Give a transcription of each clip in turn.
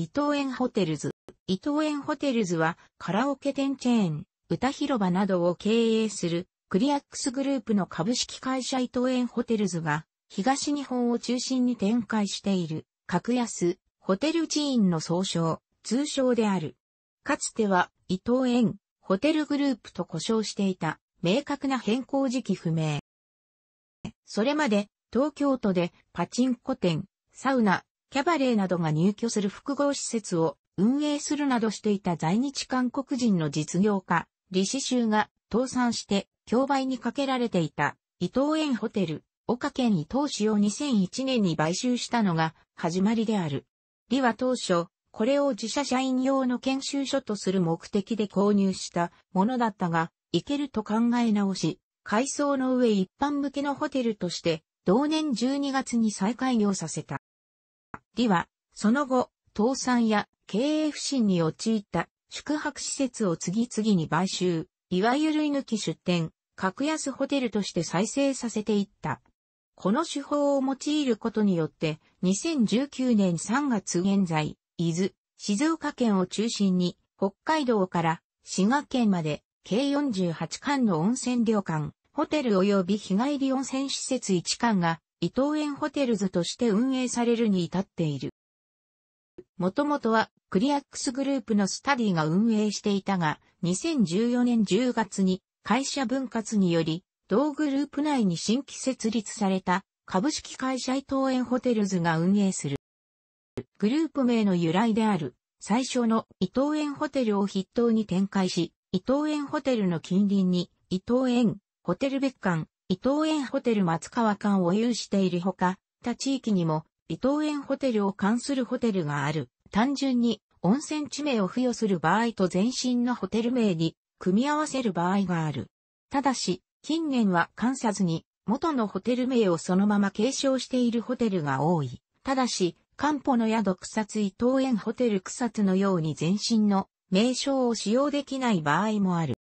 伊藤園ホテルズ。伊藤園ホテルズはカラオケ店チェーン、歌広場などを経営するクリアックスグループの株式会社伊藤園ホテルズが東日本を中心に展開している格安ホテル寺院の総称、通称である。かつては伊藤園ホテルグループと呼称していた明確な変更時期不明。それまで東京都でパチンコ店、サウナ、キャバレーなどが入居する複合施設を運営するなどしていた在日韓国人の実業家、李志修が倒産して競売にかけられていた伊藤園ホテル、岡県伊東市を2001年に買収したのが始まりである。李は当初、これを自社社員用の研修所とする目的で購入したものだったが、行けると考え直し、改装の上一般向けのホテルとして、同年12月に再開業させた。李は、その後、倒産や経営不振に陥った宿泊施設を次々に買収、いわゆる居抜き出店、格安ホテルとして再生させていった。この手法を用いることによって、2019年3月現在、伊豆、静岡県を中心に、北海道から滋賀県まで、計48館の温泉旅館、ホテル及び日帰り温泉施設1館が伊藤園ホテルズとして運営されるに至っている。もともとはクリアックスグループのスタディが運営していたが、2014年10月に会社分割により、同グループ内に新規設立された株式会社伊藤園ホテルズが運営する。グループ名の由来である最初の伊藤園ホテルを筆頭に展開し、伊藤園ホテルの近隣に伊藤園、ホテル別館、伊東園ホテル松川間を有しているほか、他地域にも伊東園ホテルを関するホテルがある。単純に温泉地名を付与する場合と前身のホテル名に組み合わせる場合がある。ただし、近年は関さずに元のホテル名をそのまま継承しているホテルが多い。ただし、漢方の宿草津伊東園ホテル草津のように前身の名称を使用できない場合もある。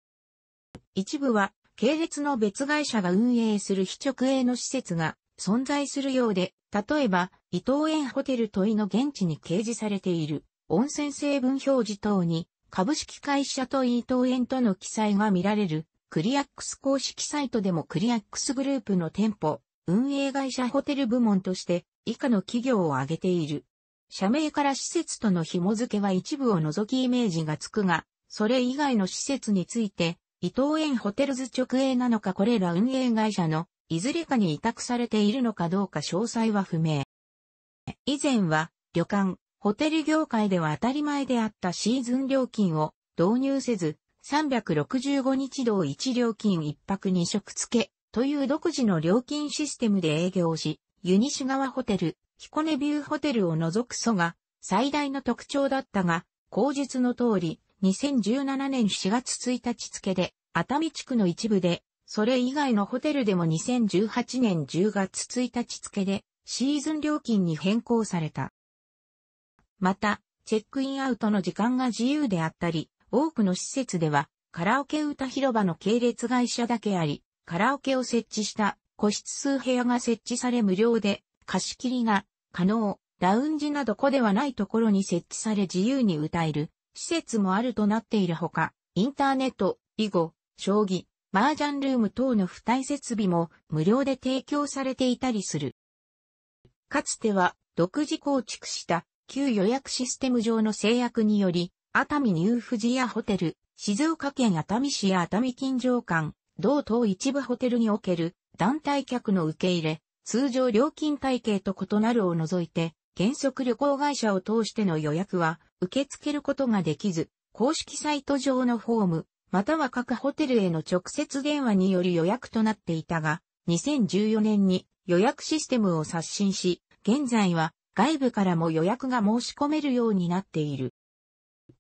一部は系列の別会社が運営する非直営の施設が存在するようで、例えば、伊藤園ホテル問いの現地に掲示されている温泉成分表示等に株式会社と伊藤園との記載が見られるクリアックス公式サイトでもクリアックスグループの店舗、運営会社ホテル部門として以下の企業を挙げている。社名から施設との紐付けは一部を除きイメージがつくが、それ以外の施設について伊藤園ホテルズ直営なのかこれら運営会社のいずれかに委託されているのかどうか詳細は不明。以前は旅館、ホテル業界では当たり前であったシーズン料金を導入せず365日同1料金1泊2食付けという独自の料金システムで営業し、湯西川ホテル、彦根ビューホテルを除く蘇が最大の特徴だったが、口述の通り、2017年4月1日付で、熱海地区の一部で、それ以外のホテルでも2018年10月1日付で、シーズン料金に変更された。また、チェックインアウトの時間が自由であったり、多くの施設では、カラオケ歌広場の系列会社だけあり、カラオケを設置した個室数部屋が設置され無料で、貸し切りが可能、ラウンジなど個ではないところに設置され自由に歌える、施設もあるとなっているほか、インターネット、囲碁、将棋、麻雀ルーム等の付帯設備も無料で提供されていたりする。かつては独自構築した旧予約システム上の制約により、熱海ニューフジアホテル、静岡県熱海市や熱海近城間、同等一部ホテルにおける団体客の受け入れ、通常料金体系と異なるを除いて、原則旅行会社を通しての予約は受け付けることができず、公式サイト上のフォーム、または各ホテルへの直接電話による予約となっていたが、2014年に予約システムを刷新し、現在は外部からも予約が申し込めるようになっている。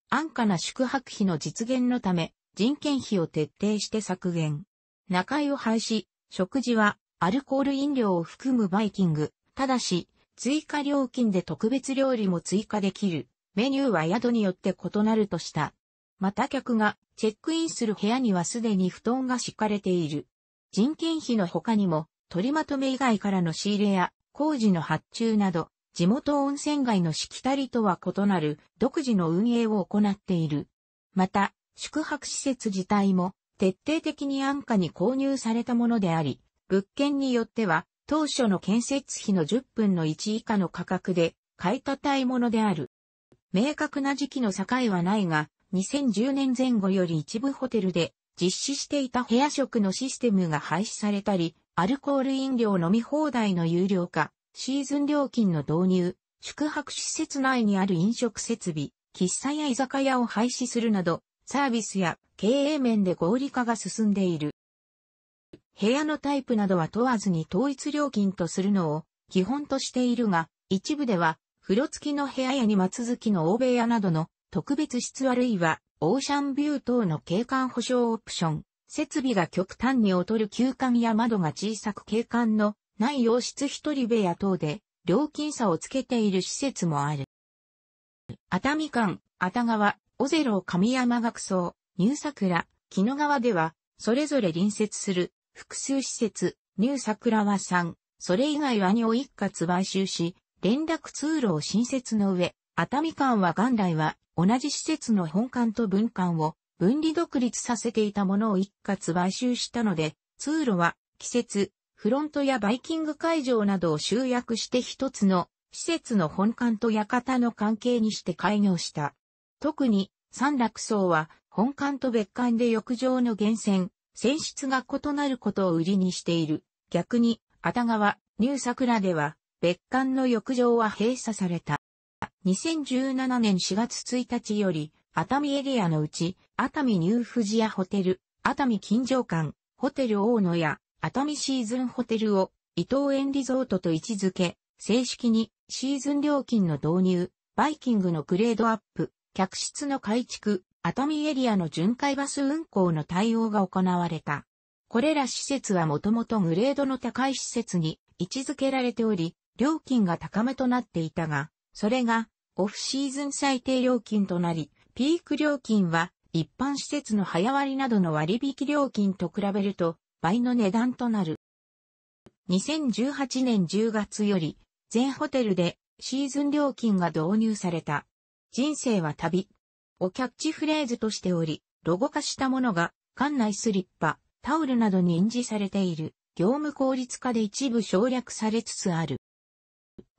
安価な宿泊費の実現のため、人件費を徹底して削減。中居を廃止、食事はアルコール飲料を含むバイキング、ただし、追加料金で特別料理も追加できる。メニューは宿によって異なるとした。また客がチェックインする部屋にはすでに布団が敷かれている。人件費の他にも、取りまとめ以外からの仕入れや工事の発注など、地元温泉街のしきたりとは異なる独自の運営を行っている。また、宿泊施設自体も徹底的に安価に購入されたものであり、物件によっては当初の建設費の10分の1以下の価格で買いたいものである。明確な時期の境はないが、2010年前後より一部ホテルで実施していた部屋食のシステムが廃止されたり、アルコール飲料飲み放題の有料化、シーズン料金の導入、宿泊施設内にある飲食設備、喫茶や居酒屋を廃止するなど、サービスや経営面で合理化が進んでいる。部屋のタイプなどは問わずに統一料金とするのを基本としているが、一部では、風呂付きの部屋やに松付きの大部屋などの特別室あるいは、オーシャンビュー等の景観保証オプション、設備が極端に劣る休館や窓が小さく景観のない洋室一人部屋等で、料金差をつけている施設もある。熱海館、熱川、小ゼロ神山学僧、ニュー桜、木野川では、それぞれ隣接する複数施設、ニュー桜は3、それ以外は2を一括買収し、連絡通路を新設の上、熱海館は元来は同じ施設の本館と分館を分離独立させていたものを一括買収したので、通路は季節、フロントやバイキング会場などを集約して一つの施設の本館と館の関係にして開業した。特に三楽荘は本館と別館で浴場の源泉、選出が異なることを売りにしている。逆に、熱川、ニュー桜では、別館の浴場は閉鎖された。2017年4月1日より、熱海エリアのうち、熱海ニューフジアホテル、熱海金城館、ホテル大野や、熱海シーズンホテルを、伊藤園リゾートと位置づけ、正式に、シーズン料金の導入、バイキングのグレードアップ、客室の改築、熱海エリアの巡回バス運行の対応が行われた。これら施設はもともとグレードの高い施設に位置づけられており、料金が高めとなっていたが、それがオフシーズン最低料金となり、ピーク料金は一般施設の早割などの割引料金と比べると倍の値段となる。2018年10月より全ホテルでシーズン料金が導入された。人生は旅、をキャッチフレーズとしており、ロゴ化したものが、館内スリッパ、タオルなどに印字されている、業務効率化で一部省略されつつある。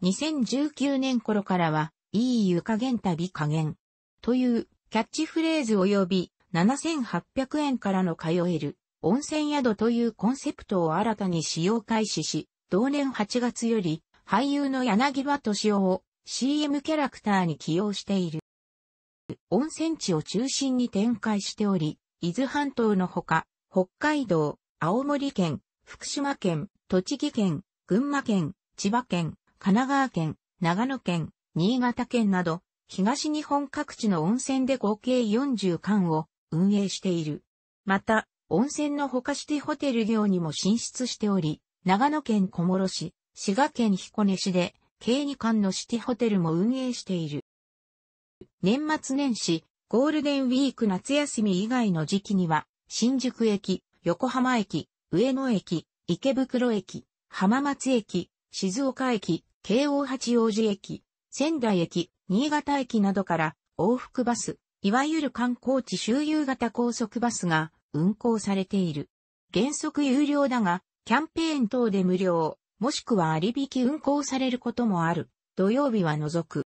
2019年頃からは、いい湯加減旅加減。というキャッチフレーズ及び7800円からの通える温泉宿というコンセプトを新たに使用開始し、同年8月より俳優の柳葉敏夫を CM キャラクターに起用している。温泉地を中心に展開しており、伊豆半島のほか、北海道、青森県、福島県、栃木県、群馬県、千葉県、神奈川県、長野県、新潟県など、東日本各地の温泉で合計40館を運営している。また、温泉のほかシティホテル業にも進出しており、長野県小諸市、滋賀県彦根市で、計2館のシティホテルも運営している。年末年始、ゴールデンウィーク夏休み以外の時期には、新宿駅、横浜駅、上野駅、池袋駅、浜松駅、静岡駅、京王八王子駅、仙台駅、新潟駅などから往復バス、いわゆる観光地周遊型高速バスが運行されている。原則有料だが、キャンペーン等で無料、もしくは割引運行されることもある。土曜日は除く。